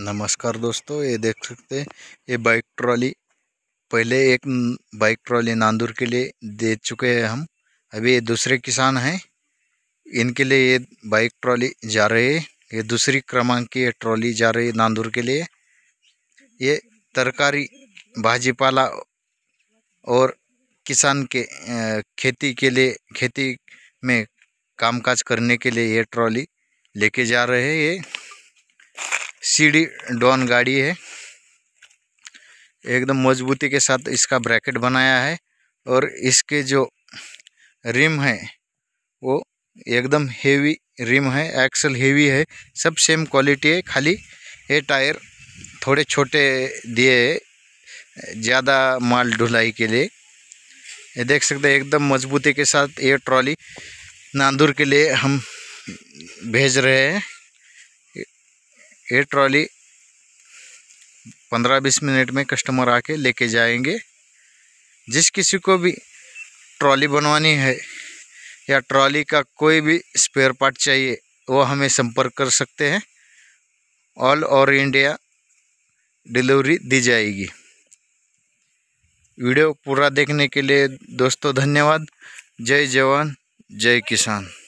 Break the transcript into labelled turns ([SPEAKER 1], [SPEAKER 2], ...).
[SPEAKER 1] नमस्कार दोस्तों ये देख सकते हैं ये बाइक ट्रॉली पहले एक बाइक ट्रॉली नांदूर के लिए दे चुके हैं हम अभी ये दूसरे किसान हैं इनके लिए ये बाइक ट्रॉली जा रही है ये दूसरी क्रमांक की ट्रॉली जा रही है नांदूर के लिए ये तरकारी भाजीपाला और किसान के खेती के लिए खेती में कामकाज करने के लिए ये ट्रॉली लेके जा रहे हैं ये सीडी डॉन गाड़ी है एकदम मजबूती के साथ इसका ब्रैकेट बनाया है और इसके जो रिम है वो एकदम हेवी रिम है एक्सल हेवी है सब सेम क्वालिटी है खाली ये टायर थोड़े छोटे दिए ज़्यादा माल ढुलाई के लिए ये देख सकते हैं एकदम मजबूती के साथ ये ट्रॉली नांदूर के लिए हम भेज रहे हैं ये ट्रॉली पंद्रह बीस मिनट में कस्टमर आके लेके जाएंगे जिस किसी को भी ट्रॉली बनवानी है या ट्रॉली का कोई भी स्पेयर पार्ट चाहिए वो हमें संपर्क कर सकते हैं ऑल ओवर इंडिया डिलीवरी दी जाएगी वीडियो पूरा देखने के लिए दोस्तों धन्यवाद जय जवान जय किसान